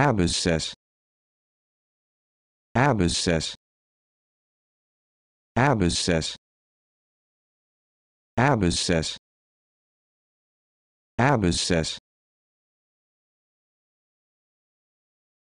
abscess abscess abscess abscess abscess